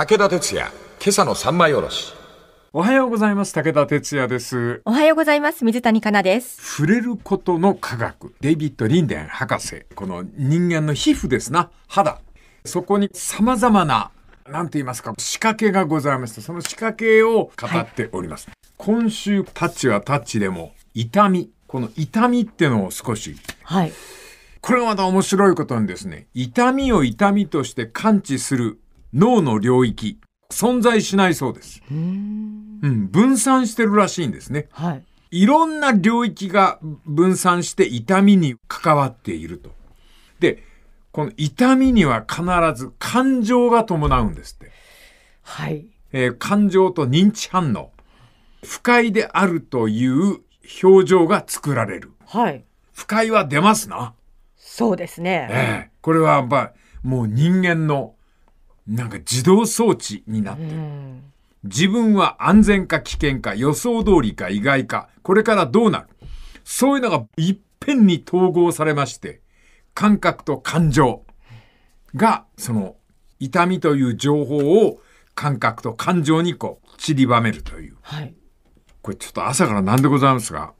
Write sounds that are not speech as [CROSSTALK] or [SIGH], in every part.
武田哲也、今朝の三枚おろし。おはようございます。武田哲也です。おはようございます。水谷香奈です。触れることの科学。デイビッド・リンデン博士。この人間の皮膚ですな。肌。そこに様々な、なんて言いますか、仕掛けがございまして、その仕掛けを語っております。はい、今週、タッチはタッチでも、痛み。この痛みってのを少し。はい。これはまた面白いことにですね、痛みを痛みとして感知する脳の領域存在しないそうです。うん、分散してるらしいんですね。はい。いろんな領域が分散して痛みに関わっていると。で、この痛みには必ず感情が伴うんですって。はい。えー、感情と認知反応。不快であるという表情が作られる。はい。不快は出ますな。そうですね。えー、これはやっぱもう人間のなんか自動装置になってる。自分は安全か危険か予想通りか意外か、これからどうなる。そういうのがいっぺんに統合されまして、感覚と感情が、その痛みという情報を感覚と感情にこう散りばめるという。はい、これちょっと朝から何でございますが、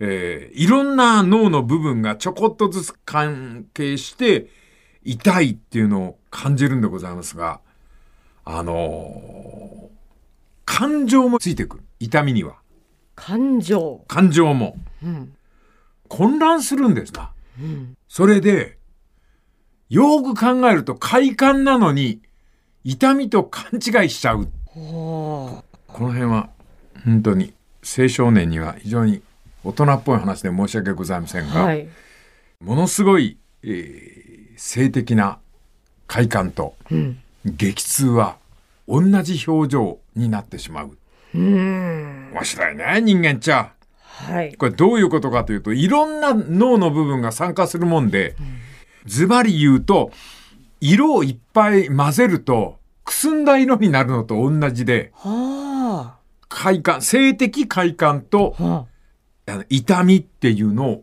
えー、いろんな脳の部分がちょこっとずつ関係して、痛いっていうのを感じるんでございますが、あのー、感情もついてくる。痛みには。感情。感情も。うん、混乱するんですな。うん、それで、よく考えると快感なのに、痛みと勘違いしちゃう。この辺は、本当に、青少年には非常に大人っぽい話で申し訳ございませんが、はい、ものすごい、えー性的な快感と、激痛は同じ表情になってしまう。うん。面白いね、人間ちゃ。はい。これどういうことかというと、いろんな脳の部分が酸化するもんで、ズバリ言うと、色をいっぱい混ぜると、くすんだ色になるのと同じで、はあ、快感、性的快感と、はあ、あの痛みっていうのを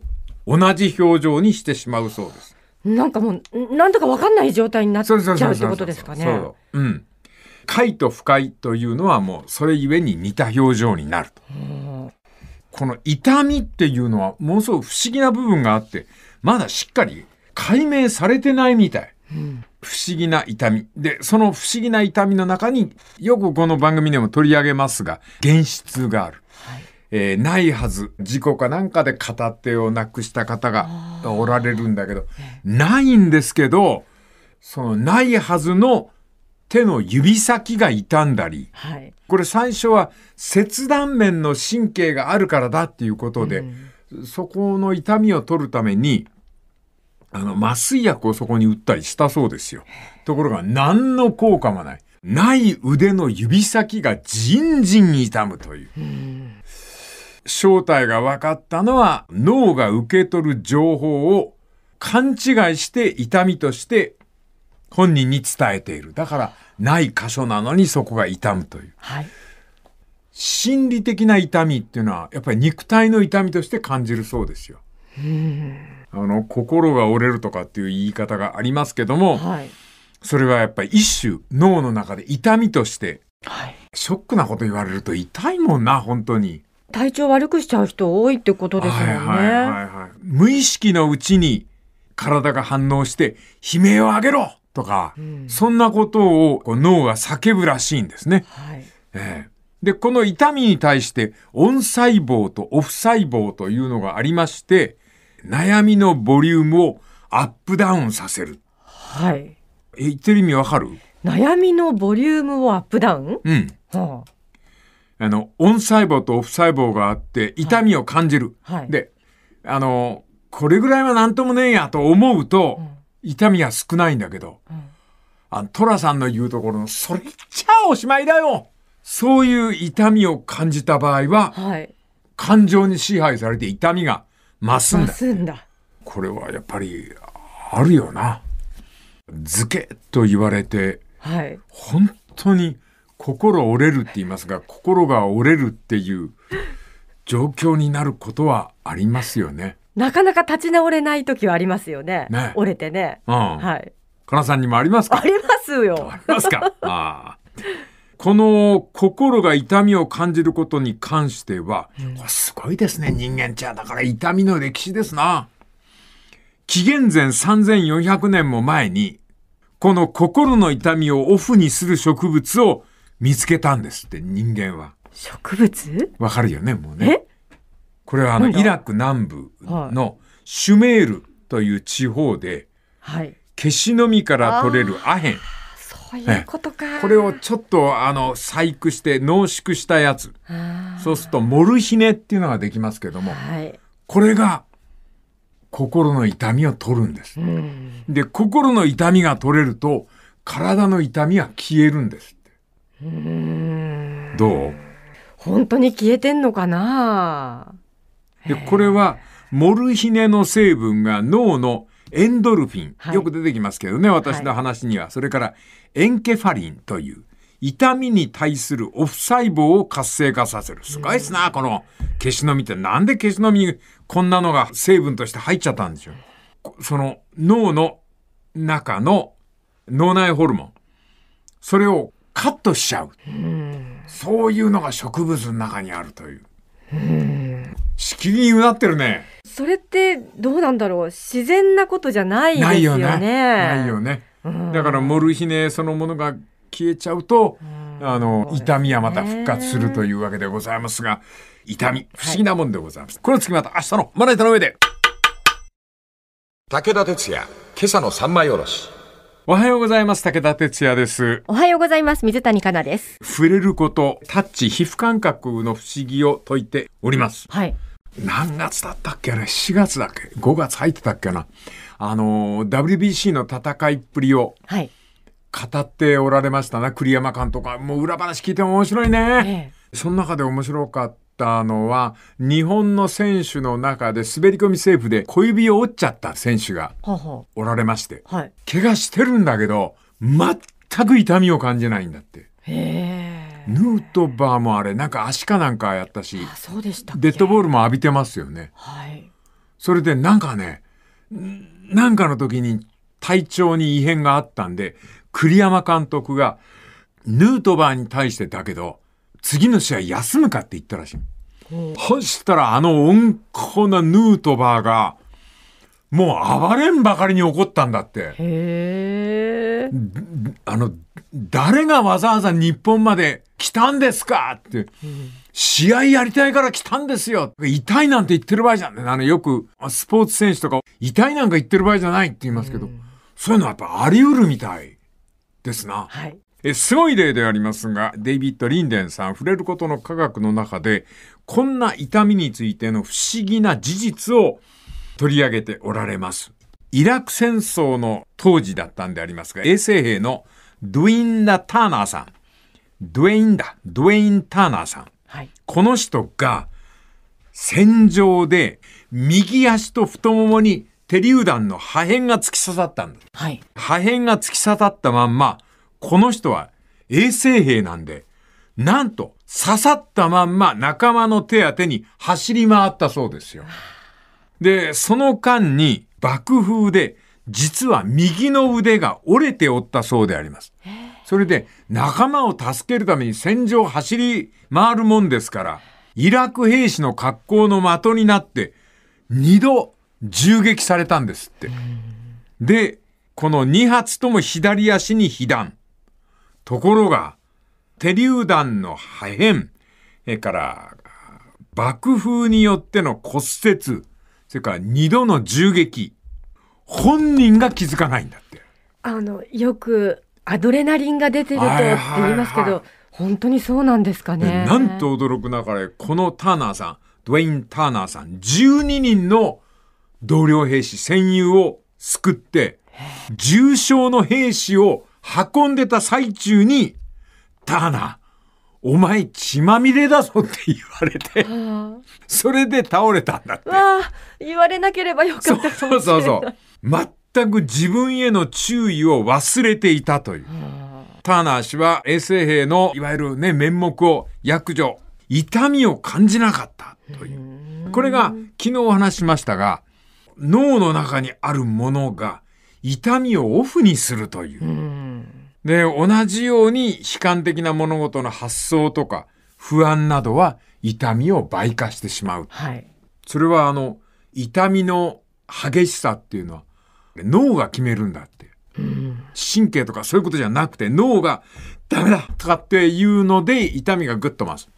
同じ表情にしてしまうそうです。なんかもうなんだか分かんない状態になっちゃうってことですかね。うん、快と不快というのはもうそれゆえに似た表情になると。この痛みっていうのはものすごく不思議な部分があってまだしっかり解明されてないみたい。うん、不思議な痛み。で、その不思議な痛みの中によくこの番組でも取り上げますが、現実がある。はえー、ないはず事故かなんかで片手をなくした方がおられるんだけどないんですけどそのないはずの手の指先が傷んだり、はい、これ最初は切断面の神経があるからだっていうことで、うん、そこの痛みを取るためにあの麻酔薬をそこに打ったりしたそうですよ。ところが何の効果もない。ない腕の指先がじんじん痛むという。うん正体が分かったのは脳が受け取る情報を勘違いして痛みとして本人に伝えている。だからない箇所なのにそこが痛むという。はい、心理的な痛みっていうのはやっぱり肉体の痛みとして感じるそうですよ。あの心が折れるとかっていう言い方がありますけども、はい、それはやっぱり一種脳の中で痛みとして、はい、ショックなこと言われると痛いもんな本当に。体調悪くしちゃう人多いってことですもね。はいはいはいはい、無意識のうちに体が反応して悲鳴を上げろとか、うん、そんなことをこ脳が叫ぶらしいんですね。はいえー、で、この痛みに対してオン細胞とオフ細胞というのがありまして、悩みのボリュームをアップダウンさせる。はい。言ってる意味わかる悩みのボリュームをアップダウンうん。はああの、オン細胞とオフ細胞があって、痛みを感じる。はい、で、あの、これぐらいは何ともねえやと思うと、うん、痛みは少ないんだけど、うん、あの、トラさんの言うところの、それじゃあおしまいだよそういう痛みを感じた場合は、はい、感情に支配されて痛みが増すんだ。んだこれはやっぱり、あるよな。ズケと言われて、はい、本当に、心折れるって言いますが心が折れるっていう状況になることはありますよね。なかなか立ち直れない時はありますよね。ね折れてね。うん、はい。かなさんにもありますか。ありますよ。ありますか。ああ。この心が痛みを感じることに関しては、うん、すごいですね、人間ちゃん。だから痛みの歴史ですな。紀元前3400年も前に、この心の痛みをオフにする植物を見つけたんですって人間は。植物わかるよねもうね。これはあのイラク南部のシュメールという地方で、はい、ケシの実から取れるアヘン。そういうことか。これをちょっとあの細工して濃縮したやつ。そうするとモルヒネっていうのができますけども、はい、これが心の痛みを取るんです。で、心の痛みが取れると体の痛みは消えるんです。うどう本当に消えてんのかなでこれはモルヒネの成分が脳のエンドルフィン、はい、よく出てきますけどね私の話には、はい、それからエンケファリンという痛みに対するオフ細胞を活性化させるすごいっすな、この消しのみってなんで消しのみこんなのが成分として入っちゃったんでしょうその脳の中の脳内ホルモンそれをカットしちゃう、うん、そういうのが植物の中にあるという。しきりにうなってるね。それってどうなんだろう自然なことじゃないですよね。ないよね。よねだからモルヒネそのものが消えちゃうと、うあの、ね、痛みはまた復活するというわけでございますが痛み不思議なもんでございます、はい、この次また明日のまな板の上で武田鉄矢今朝の三枚おろしおはようございます。武田哲也です。おはようございます。水谷香奈です。触れること、タッチ、皮膚感覚の不思議を解いております。はい。何月だったっけあれ ?4 月だっけ ?5 月入ってたっけなあの、WBC の戦いっぷりを。はい。語っておられましたな、栗山監督は。もう裏話聞いても面白いね。ええその中で面白かっったのは、日本の選手の中で滑り込みセーフで小指を折っちゃった選手がおられまして、ははい、怪我してるんだけど、全く痛みを感じないんだって。ヌートバーもあれ、なんか足かなんかやったし、あそうでしたデッドボールも浴びてますよね。はい、それでなんかね、なんかの時に体調に異変があったんで、栗山監督が、ヌートバーに対してだけど、次の試合休むかって言ったらしい。そしたらあの温厚なヌートバーが、もう暴れんばかりに怒ったんだって。へあの、誰がわざわざ日本まで来たんですかって、試合やりたいから来たんですよ。痛いなんて言ってる場合じゃん。あの、よく、スポーツ選手とか、痛いなんか言ってる場合じゃないって言いますけど、うん、そういうのはやっぱあり得るみたいですな。はい。えすごい例でありますが、デイビッド・リンデンさん、触れることの科学の中で、こんな痛みについての不思議な事実を取り上げておられます。イラク戦争の当時だったんでありますが、衛生兵のドゥインダ・ターナーさん、ドゥエインダ、ドゥエイン・ターナーさん、はい、この人が戦場で右足と太ももに手榴弾の破片が突き刺さったんだ。はい、破片が突き刺さったまんま、この人は衛生兵なんで、なんと刺さったまんま仲間の手当てに走り回ったそうですよ。で、その間に爆風で実は右の腕が折れておったそうであります。それで仲間を助けるために戦場走り回るもんですから、イラク兵士の格好の的になって二度銃撃されたんですって。で、この二発とも左足に被弾。ところが、手榴弾の破片、えから爆風によっての骨折、それから二度の銃撃、本人が気づかないんだって。あの、よくアドレナリンが出てるとって言いますけど、はいはいはい、本当にそうなんですかね。なんと驚くなれ、このターナーさん、ドウェイン・ターナーさん、12人の同僚兵士、戦友を救って、重傷の兵士を運んでた最中に、ターナー、お前血まみれだぞって言われて、それで倒れたんだって。言われなければよかったそうそうそう。全く自分への注意を忘れていたという。ターナー氏は衛生兵のいわゆるね、面目を約除、痛みを感じなかったという。これが昨日お話しましたが、脳の中にあるものが痛みをオフにするという。で、同じように悲観的な物事の発想とか不安などは痛みを倍化してしまう。はい。それはあの、痛みの激しさっていうのは脳が決めるんだって。うん、神経とかそういうことじゃなくて脳がダメだとかっていうので痛みがぐっと増す。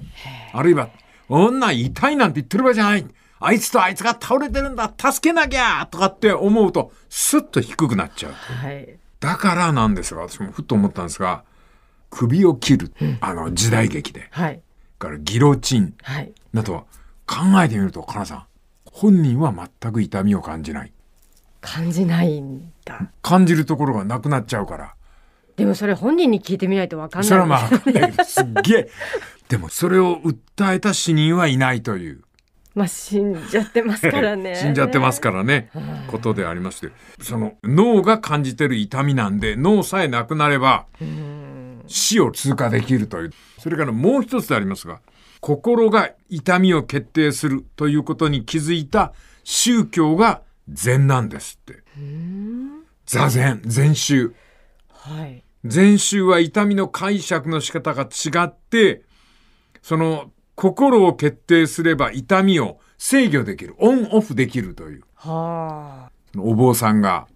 あるいは、女痛いなんて言ってる場合じゃない。あいつとあいつが倒れてるんだ助けなきゃとかって思うと、スッと低くなっちゃう。はい。だからなんですが、私もふっと思ったんですが、首を切る、あの、時代劇で。はい。からギロチン。はい。などは、考えてみると、かなさん、本人は全く痛みを感じない。感じないんだ。感じるところがなくなっちゃうから。でもそれ本人に聞いてみないとわかんない、それはまあかんないけど、すっげえ。でもそれを訴えた死人はいないという。まあ、死んじゃってますからね [LAUGHS] 死んじゃってますからね、ことでありましてその脳が感じてる痛みなんで脳さえなくなれば死を通過できるというそれからもう一つありますが心が痛みを決定するということに気づいた宗教が禅なんですって座禅禅宗はい禅宗は痛みの解釈の仕方が違ってその心を決定すれば痛みを制御できる、オンオフできるという。はあ。お坊さんが、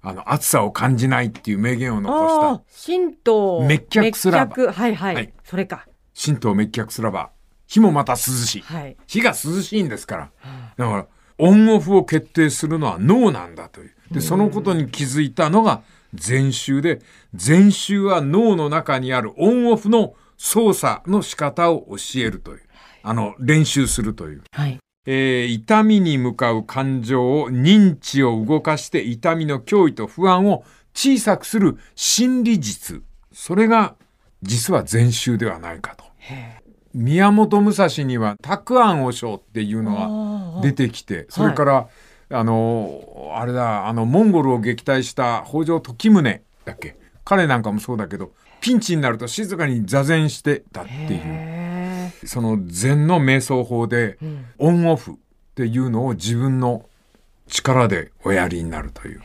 あの、暑さを感じないっていう名言を残した。神道。滅却すらば。はいはい。はい、それか。神道滅却すらば。火もまた涼しい。はい、火が涼しいんですから。だから、オンオフを決定するのは脳なんだという。で、そのことに気づいたのが、禅宗で、禅宗は脳の中にあるオンオフの操作の仕方を教えるという、あの、練習するという。はい。えー、痛みに向かう感情を認知を動かして痛みの脅威と不安を小さくする心理術それが実は禅宗ではないかと宮本武蔵には「拓庵和尚」っていうのが出てきてそれから、はい、あのあれだあのモンゴルを撃退した北条時宗だっけ彼なんかもそうだけどピンチになると静かに座禅してたっていうその禅の瞑想法で、うん、オンオフっていうのを自分の力でおやりになるという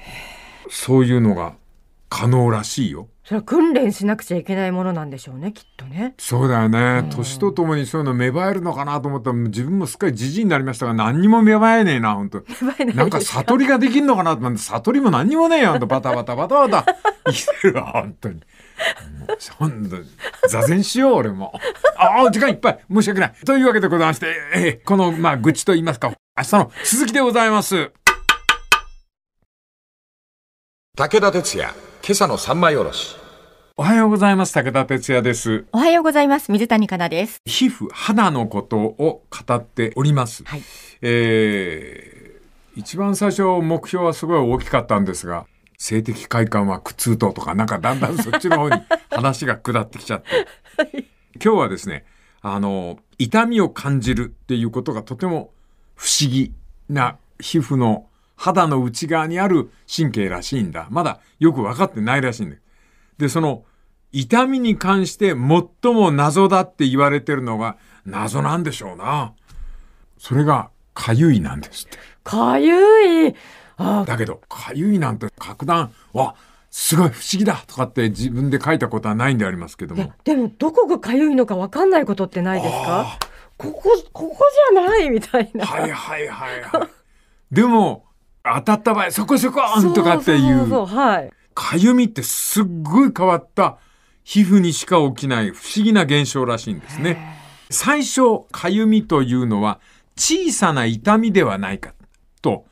そういうのが可能らしいよ。それは訓練しなくちゃいけないものなんでしょうねきっとねそうだよね、年とともにそういうの芽生えるのかなと思ったら自分もすっかりじじいになりましたが何にも芽生えねえな本当なんか悟りができるのかなと思って悟りも何にもねえよんとバタバタバタバタ生きてるわ本当に。本当に座禅しよう俺も。ああ時間いっぱい申し訳ない。というわけでございまして、えこのまあ愚痴と言いますか明日の続きでございます。武田鉄矢今朝の三枚おろし。おはようございます。武田哲也です。おはようございます。水谷香奈です。皮膚、肌のことを語っております。はい、えー、一番最初目標はすごい大きかったんですが、性的快感は苦痛ととか、なんかだんだんそっちの方に話が下ってきちゃって。はい、今日はですね、あの、痛みを感じるっていうことがとても不思議な皮膚の肌の内側にある神経らしいんだ。まだよく分かってないらしいんだ。で、その痛みに関して最も謎だって言われてるのが謎なんでしょうな。それがかゆいなんですって。かゆいだけど、かゆいなんて格段、わ、すごい不思議だとかって自分で書いたことはないんでありますけども。でも、どこがかゆいのかわかんないことってないですかここ、ここじゃないみたいな。はいはいはいはい。でも、当たった場合、そこそこあんとかっていう。そうはい。みってすっごい変わった皮膚にしか起きない不思議な現象らしいんですね。最初、かゆみというのは小さな痛みではないかと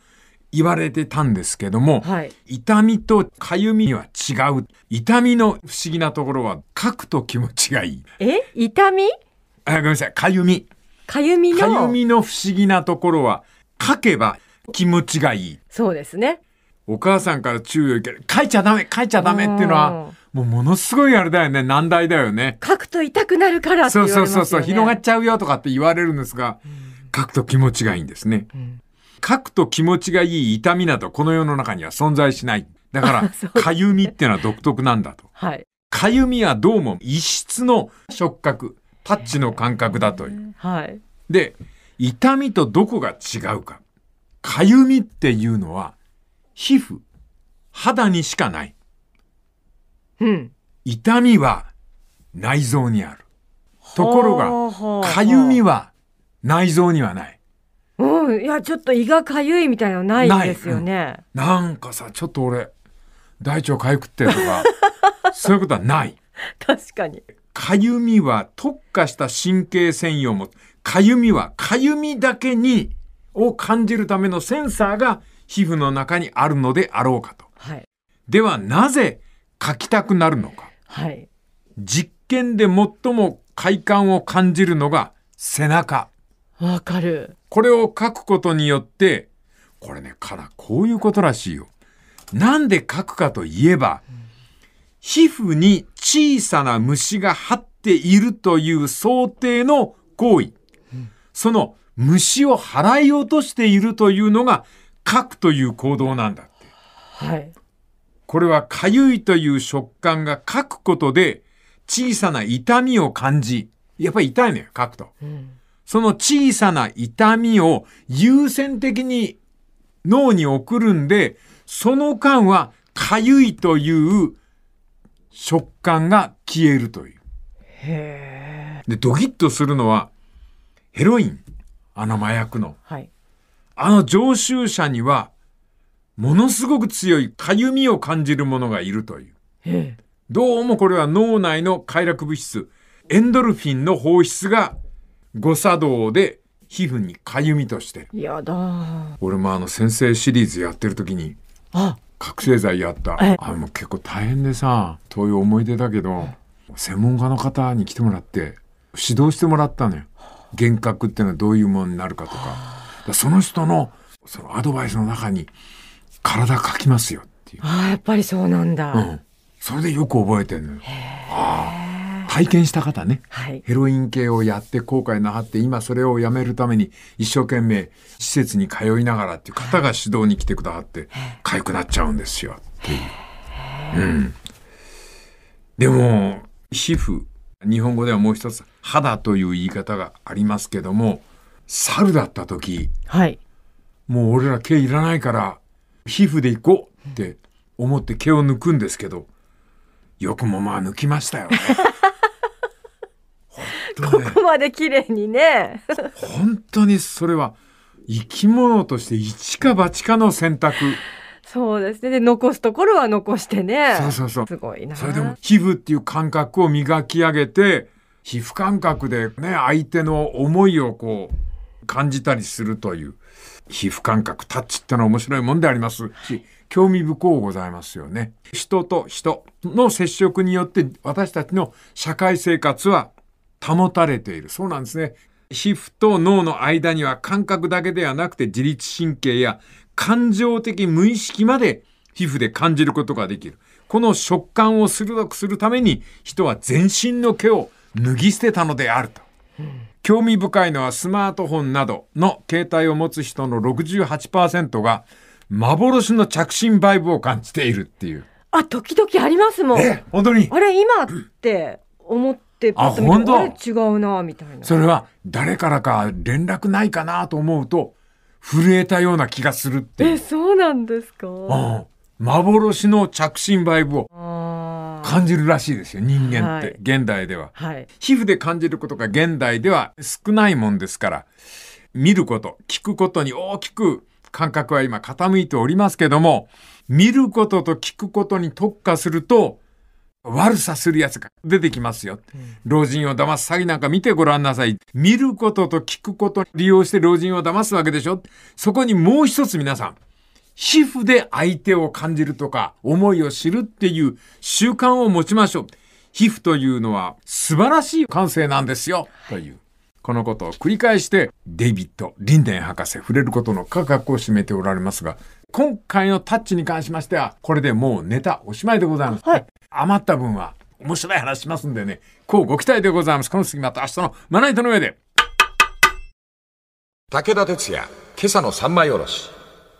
言われてたんですけども、はい、痛みとかゆみは違う。痛みの不思議なところは書くと気持ちがいい。え痛みあごめんなさい、かゆみ。かゆみの。かゆみの不思議なところは書けば気持ちがいい。そうですね。お母さんから注意を受ける。書いちゃダメ書いちゃダメっていうのは、もうものすごいあれだよね。難題だよね。書くと痛くなるからって言われますよ、ね、そうそうそう。広がっちゃうよとかって言われるんですが、書くと気持ちがいいんですね。うん、書くと気持ちがいい痛みなどこの世の中には存在しない。だから、[LAUGHS] かゆみっていうのは独特なんだと。[LAUGHS] はい。かゆみはどうも異質の触覚、タッチの感覚だという。はい。で、痛みとどこが違うか。かゆみっていうのは、皮膚、肌にしかない。うん。痛みは内臓にある。ところが、かゆみは内臓にはない。うん、いや、ちょっと胃がかゆいみたいなのないですよねな、うん、なんかさ、ちょっと俺、大腸かゆくってとか、[LAUGHS] そういうことはない。確かに。かゆみは特化した神経専用も、かゆみはかゆみだけにを感じるためのセンサーが皮膚の中にあるのであろうかと。はい、ではなぜ書きたくなるのか。はい、実験で最も快感を感じるのが背中。わかる。これを書くことによって、これね、からこういうことらしいよ。なんで書くかといえば、皮膚に小さな虫が張っているという想定の行為。うん、その虫を払い落としているというのが書くという行動なんだって。はい。これはかゆいという食感が書くことで小さな痛みを感じ、やっぱり痛いのよ、書くと。うん、その小さな痛みを優先的に脳に送るんで、その間はかゆいという食感が消えるという。へで、ドキッとするのは、ヘロイン。あの麻薬の。はい。あの常習者には、ものすごく強いかゆみを感じるものがいるという。どうもこれは脳内の快楽物質、エンドルフィンの放出が誤作動で皮膚にかゆみとしてる。やだ。俺もあの先生シリーズやってる時に、あ覚醒剤やった。あもう結構大変でさ、遠いう思い出だけど、専門家の方に来てもらって、指導してもらったのよ。幻覚っていうのはどういうものになるかとかかその人のそのアドバイスの中に体書きますよっていうああやっぱりそうなんだ、うん、それでよく覚えてるのよ体験した方ね、はい、ヘロイン系をやって後悔なはって今それをやめるために一生懸命施設に通いながらっていう方が指導に来てくださって痒くなっちゃうんですよっていう。うん、でも皮膚日本語ではもう一つ「肌」という言い方がありますけども猿だった時、はい、もう俺ら毛いらないから皮膚でいこうって思って毛を抜くんですけどよくもまあ抜きましたよね。[LAUGHS] ねここまで綺麗にね本当にそれは生き物として一か八かの選択そうですね。で、残すところは残してね。そうそうそう。すごいな。それでも、皮膚っていう感覚を磨き上げて、皮膚感覚でね、相手の思いをこう、感じたりするという、皮膚感覚、タッチってのは面白いもんでありますし、興味深うございますよね。人と人の接触によって、私たちの社会生活は保たれている。そうなんですね。皮膚と脳の間には感覚だけではなくて自律神経や感情的無意識まで皮膚で感じることができる。この食感を鋭くするために人は全身の毛を脱ぎ捨てたのであると。興味深いのはスマートフォンなどの携帯を持つ人の68%が幻の着信バイブを感じているっていう。あ、時々ありますもん。え、本当に。あれ、今って思ってパッて、あ、本当。違うなみたいな。それは誰からか連絡ないかなと思うと、震えたような気がするってえそうなんですか、うん、幻の着信バイブを感じるらしいですよ人間って、はい、現代では、はい、皮膚で感じることが現代では少ないもんですから見ること聞くことに大きく感覚は今傾いておりますけども見ることと聞くことに特化すると悪さする奴が出てきますよ。老人を騙す詐欺なんか見てごらんなさい。見ることと聞くこと利用して老人を騙すわけでしょ。そこにもう一つ皆さん、皮膚で相手を感じるとか、思いを知るっていう習慣を持ちましょう。皮膚というのは素晴らしい感性なんですよ。という。このことを繰り返して、デイビッド・リンデン博士、触れることの価格を占めておられますが、今回のタッチに関しましては、これでもうネタおしまいでございます。はい、余った分は面白い話しますんでね、こうご期待でございます。この次また明日のまな板の上で。武田鉄矢、今朝の三枚おろし。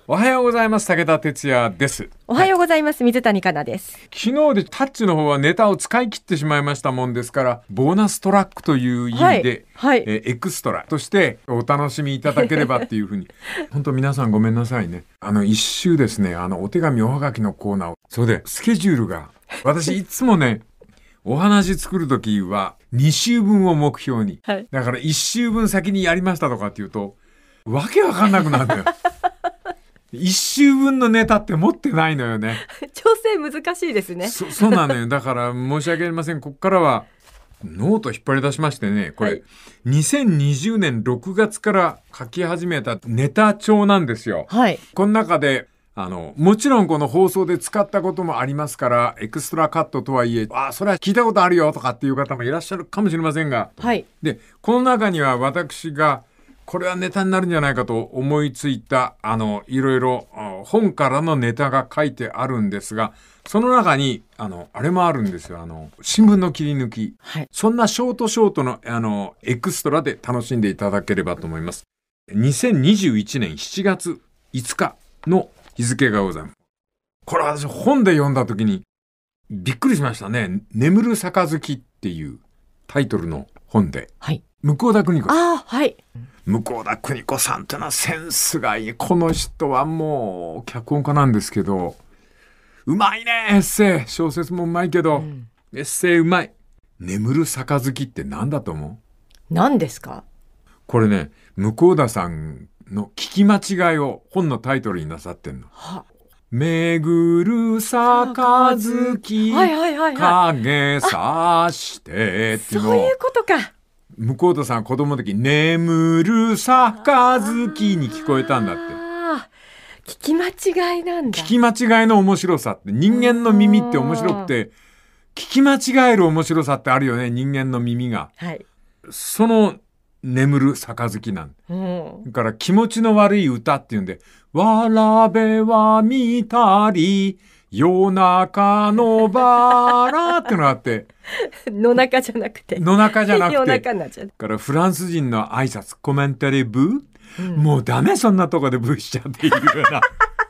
おはようございます武田哲也ですおはようございます、はい、水谷香奈です昨日でタッチの方はネタを使い切ってしまいましたもんですからボーナストラックという意味で、はいはい、えエクストラとしてお楽しみいただければっていうふうに [LAUGHS] 本当皆さんごめんなさいねあの一周ですねあのお手紙おはがきのコーナーをそれでスケジュールが私いつもねお話作る時は2週分を目標に、だから1週分先にやりましたとかっていうとわけわかんなくなるんだよ一週分のネタって持ってないのよね。[LAUGHS] 調整難しいですね。そそうなのよ。だから申し訳ありません。ここからはノート引っ張り出しましてね、これ、はい、2020年6月から書き始めたネタ帳なんですよ。はい。この中で、あの、もちろんこの放送で使ったこともありますから、エクストラカットとはいえ、あそれは聞いたことあるよとかっていう方もいらっしゃるかもしれませんが、はい。で、この中には私が、これはネタになるんじゃないかと思いついた、あの、いろいろ本からのネタが書いてあるんですが、その中に、あの、あれもあるんですよ。あの、新聞の切り抜き。はい、そんなショートショートの、あの、エクストラで楽しんでいただければと思います。2021年7月5日の日付がございます。これ私本で読んだ時にびっくりしましたね。眠る杯っていうタイトルの本で。はい。向田邦子さん。ああ、はい。向田邦子さんっていうのはセンスがいい。この人はもう脚本家なんですけど、うまいね、エッセイ。小説もうまいけど、うん、エッセイうまい。眠る杯って何だと思う何ですかこれね、向田さんの聞き間違いを本のタイトルになさってんの。めぐる杯、かずき、影さしてっていうのを。そういうことか。向こうとさん子供の時「眠る杯」に聞こえたんだって聞き間違いなんだ聞き間違いの面白さって人間の耳って面白くて聞き間違える面白さってあるよね人間の耳が、はい、その眠る杯なん、うん、だから気持ちの悪い歌っていうんで「わらべは見たり」夜中のバラってのがあって。[LAUGHS] 野中じゃなくて。野中じゃなくて。夜中なゃからフランス人の挨拶、コメンタリーブー、うん、もうダメ、そんなとこでブーしちゃっていうような。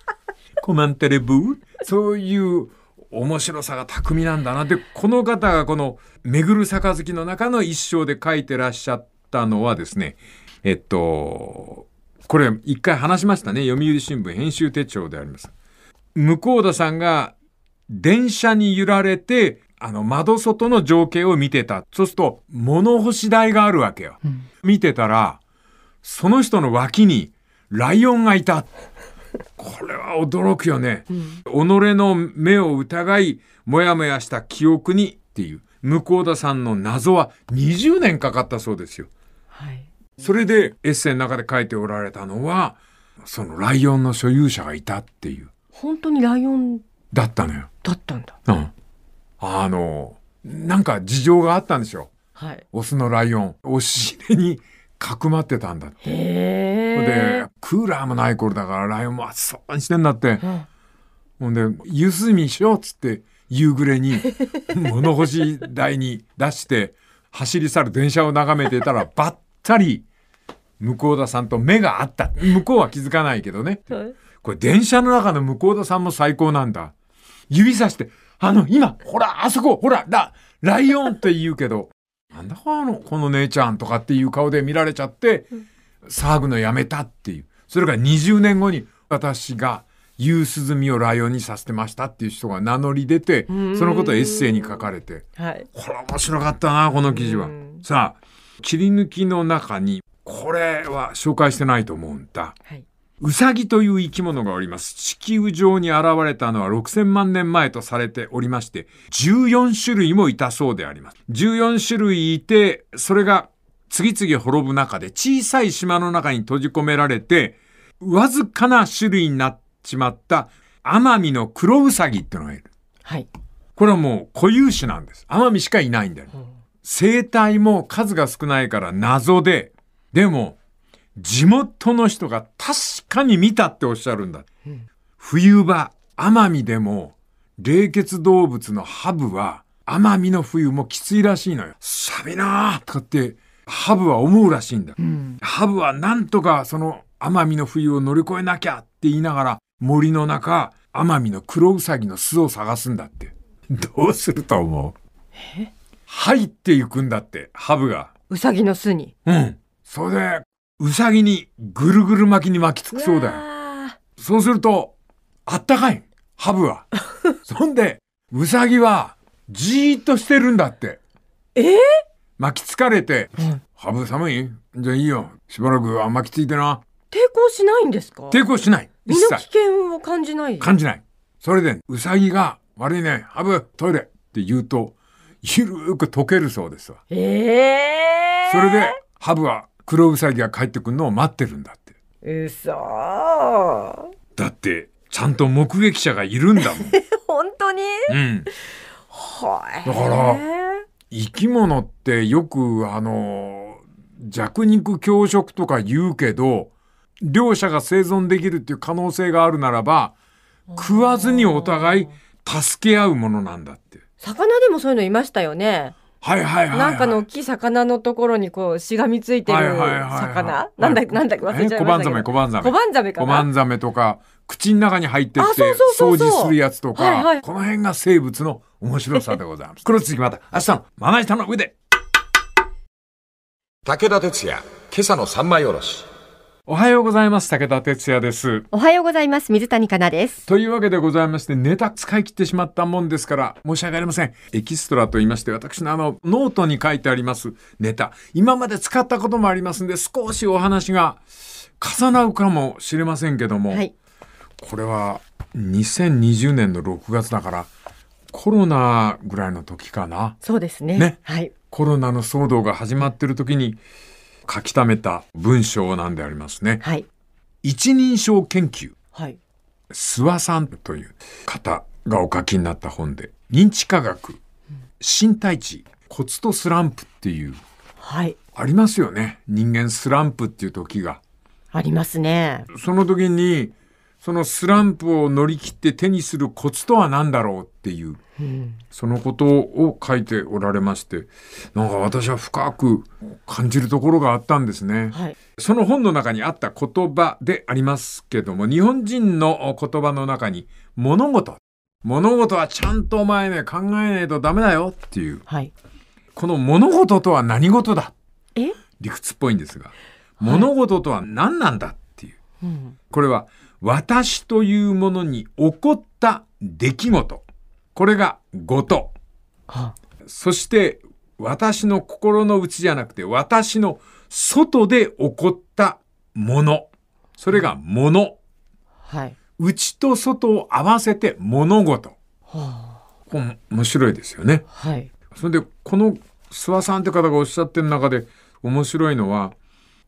[LAUGHS] コメンタリーブーそういう面白さが巧みなんだな。で、この方がこの、めぐる杯の中の一生で書いてらっしゃったのはですね、えっと、これ一回話しましたね。読売新聞編集手帳であります。向田さんが電車に揺られて、あの窓外の情景を見てた。そうすると物干し台があるわけよ。うん、見てたら、その人の脇にライオンがいた。これは驚くよね。うん、己の目を疑い、もやもやした記憶にっていう、向田さんの謎は20年かかったそうですよ。はい、それでエッセイの中で書いておられたのは、そのライオンの所有者がいたっていう。本当にライオンだったのよだったんだ、うん、あのなんか事情があったんですよ、はい、オスのライオン押し入れにかくまってたんだってでクーラーもない頃だからライオンも暑そうにしてんだって、ほんで「ゆすみしよう」っつって夕暮れに [LAUGHS] 物干し台に出して走り去る電車を眺めてたらばったり向田さんと目が合った向こうは気づかないけどね。これ電車の中の向田さんも最高なんだ。指さして、あの、今、ほら、あそこ、ほら、だ、ライオンって言うけど、なんだこの、この姉ちゃんとかっていう顔で見られちゃって、騒ぐのやめたっていう。それが20年後に私が、夕涼をライオンにさせてましたっていう人が名乗り出て、そのことをエッセイに書かれて、はい、これ面白かったな、この記事は。さあ、切り抜きの中に、これは紹介してないと思うんだ。はい、ウサギという生き物がおります。地球上に現れたのは6000万年前とされておりまして、14種類もいたそうであります。14種類いて、それが次々滅ぶ中で小さい島の中に閉じ込められて、わずかな種類になっちまったアマミの黒ウサギってのがいる。はい。これはもう固有種なんです。アマミしかいないんだよ。うん、生態も数が少ないから謎で、でも地元の人が確かに見たっておっしゃるんだ。うん、冬場、奄美でも、冷血動物のハブは、奄美の冬もきついらしいのよ。ゃべなーとかって、ハブは思うらしいんだ。うん、ハブはなんとかその奄美の冬を乗り越えなきゃって言いながら、森の中、奄美の黒ウサギの巣を探すんだって。どうすると思う入っていくんだって、ハブが。ウサギの巣に。うん。それで、うさぎにぐるぐる巻きに巻きつくそうだよ。そうすると、あったかい、ハブは。[LAUGHS] そんで、うさぎは、じーっとしてるんだって。えー、巻きつかれて、うん、ハブ寒いじゃあいいよ。しばらくは巻きついてな。抵抗しないんですか抵抗しない。身の危険を感じない。感じない。それで、うさぎが、悪いね、ハブ、トイレって言うと、ゆるく溶けるそうですわ。ええー、それで、ハブは黒ウサギが帰ってくるのを待ってるんだってうそだってちゃんと目撃者がいるんだもん [LAUGHS] 本当にうんはいだから生き物ってよくあの弱肉強食とか言うけど両者が生存できるっていう可能性があるならば食わずにお互い助け合うものなんだって魚でもそういうのいましたよねはいはいはい、なんかの大きい魚のところにこうしがみついてる魚、なんだなんだ忘れちゃいましたけど。小判ザメ小判ザメ。小判ザメ小判ザメとか口の中に入ってって掃除するやつとか、はいはい、この辺が生物の面白さでございます。この続きまた明日のまな板の上で。武田鉄矢今朝の三枚おろし。おはようございます武田哲也ですおはようございます水谷香奈ですというわけでございましてネタ使い切ってしまったもんですから申し訳ありませんエキストラと言いまして私のあのノートに書いてありますネタ今まで使ったこともありますんで少しお話が重なるかもしれませんけども、はい、これは2020年の6月だからコロナぐらいの時かなそうですね、ね、はいコロナの騒動が始まってる時に書き溜めた文章なんでありますね。はい、一人称研究、はい、諏訪さんという方がお書きになった本で認知科学、身体値コツとスランプっていう、はい、ありますよね人間スランプっていう時が。ありますね。その時にそのスランプを乗り切って手にするコツとは何だろうっていう、うん、そのことを書いておられましてなんか私は深く感じるところがあったんですね、はい、その本の中にあった言葉でありますけども日本人の言葉の中に物事物事はちゃんとお前ね考えないとダメだよっていう、はい、この物事とは何事だ理屈っぽいんですが、はい、物事とは何なんだっていう、うん、これは「私というものに起こった出来事。これがごと。そして、私の心の内じゃなくて、私の外で起こったもの。それがもの。はい。内と外を合わせて物事。はあ、面白いですよね。はい。それで、この諏訪さんって方がおっしゃってる中で面白いのは、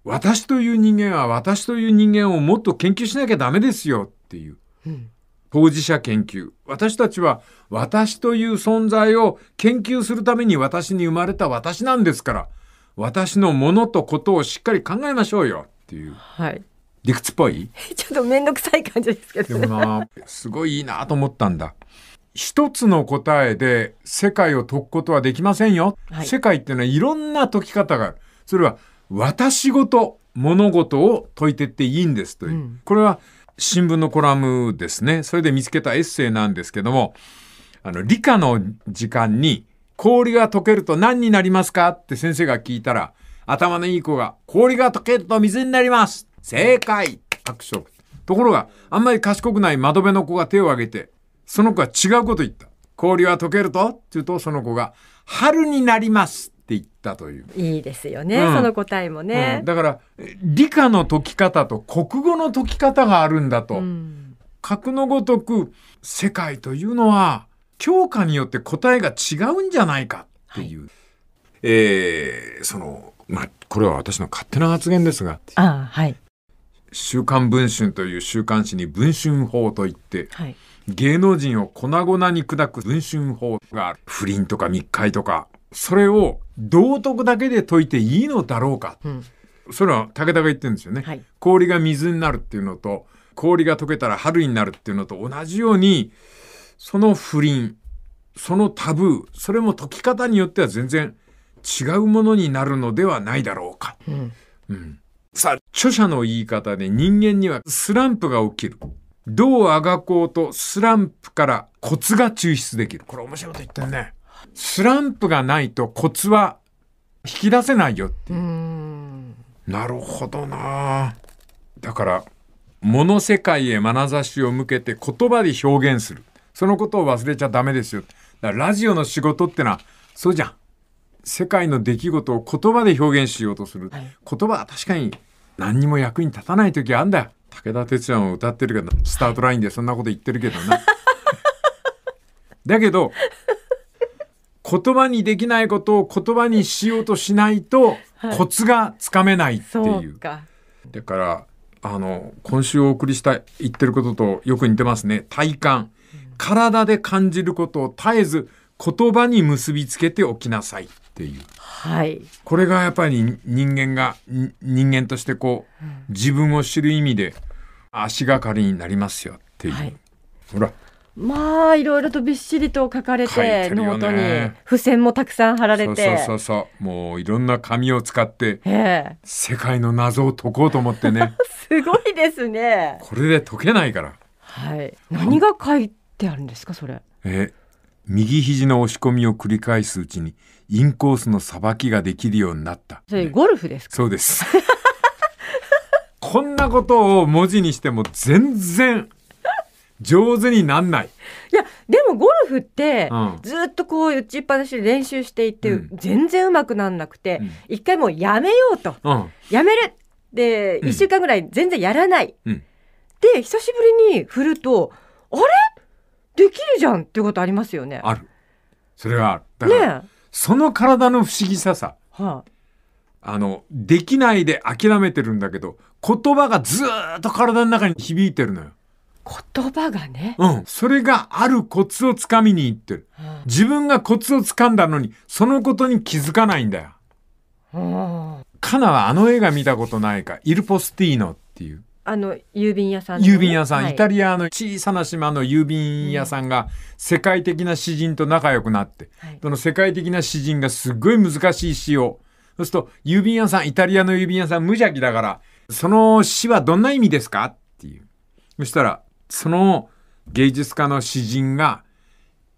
私という人間は私という人間をもっと研究しなきゃダメですよっていう、うん、当事者研究私たちは私という存在を研究するために私に生まれた私なんですから私のものとことをしっかり考えましょうよっていう。はい理屈っぽい [LAUGHS] ちょっと面倒くさい感じですけど、ね、でもなすごいいいなと思ったんだ一つの答えで世界を解くことはできませんよ、はい、世界っていうのはいろんな解き方があるそれは私ごと物事を解いてっていいんですという、うん、これは新聞のコラムですねそれで見つけたエッセイなんですけどもあの理科の時間に氷が溶けると何になりますかって先生が聞いたら頭のいい子が氷が溶けると水になります正解拍手ところがあんまり賢くない窓辺の子が手を挙げてその子は違うこと言った氷は溶けるとって言うとその子が春になりますっていったという。いいですよね、うん、その答えもね、うん、だから理科の解き方と国語の解き方があるんだと。格のごとく世界というのは教科によって答えが違うんじゃないかっていう、はい、えー、そのまあこれは私の勝手な発言ですがあ、はい、週刊文春という週刊誌に文春法といって、はい、芸能人を粉々に砕く文春法がある不倫とか密会とかそれを道徳だけで解いていいのだろうか、うん、それは武田が言ってるんですよね、はい、氷が水になるっていうのと氷が溶けたら春になるっていうのと同じようにその不倫そのタブーそれも解き方によっては全然違うものになるのではないだろうか、うん、うん、さあ著者の言い方で人間にはスランプが起きるどうあがこうとスランプからコツが抽出できるこれ面白いこと言ってんねスランプがないとコツは引き出せないよってなるほどなだから物世界へ眼差しを向けて言葉で表現するそのことを忘れちゃダメですよだからラジオの仕事ってのはそうじゃん世界の出来事を言葉で表現しようとする、はい、言葉は確かに何にも役に立たない時あんだよ武田鉄矢も歌ってるけどスタートラインでそんなこと言ってるけどな [LAUGHS] だけど言葉にできないことを言葉にしようとしないとコツがつかめないっていう。はい、うかだからあの今週お送りした言ってることとよく似てますね体感体で感じることを絶えず言葉に結びつけておきなさいっていう、はい、これがやっぱり人間が人間としてこう自分を知る意味で足がかりになりますよっていう、はい、ほらまあいろいろとびっしりと書かれてて、ね、ノートに付箋もたくさん貼られてそうそうそうもういろんな紙を使って、世界の謎を解こうと思ってね [LAUGHS] すごいですねこれで解けないからはい何が書いてあるんですかそれえ右肘の押し込みを繰り返すうちにインコースのさばきができるようになった、それゴルフですか、ね、そうです [LAUGHS] こんなことを文字にしても全然上手になんない。いや、でもゴルフって、ずっとこう打ちっぱなしで練習していて、全然うまくなんなくて、一回もうやめようと。やめるで、一週間ぐらい全然やらない。で、久しぶりに振ると、あれできるじゃんっていうことありますよね。ある。それはだから、ね、その体の不思議ささ。はあ、あの、できないで諦めてるんだけど、言葉がずっと体の中に響いてるのよ。言葉がね、うん、それがあるコツをつかみにいってる、うん、自分がコツをつかんだのにそのことに気づかないんだよ、うん、カナはあの映画見たことないかイルポスティーノっていうあの郵便屋さん、ね、郵便屋さん、イタリアの小さな島の郵便屋さんが世界的な詩人と仲良くなって、うんはい、その世界的な詩人がすっごい難しい詩をそうすると郵便屋さんイタリアの郵便屋さん無邪気だからその詩はどんな意味ですかっていうそしたらその芸術家の詩人が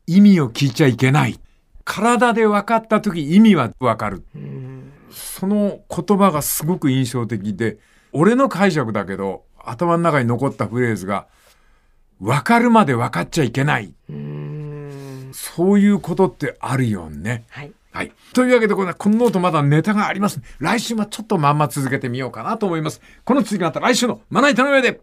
意味を聞いちゃいけない。体で分かった時意味は分かる。その言葉がすごく印象的で、俺の解釈だけど、頭の中に残ったフレーズが、分かるまで分かっちゃいけない。そういうことってあるよね。はい。はい。というわけで、このノートまだネタがあります。来週はちょっとまんま続けてみようかなと思います。この続きまた来週のまな板の上で。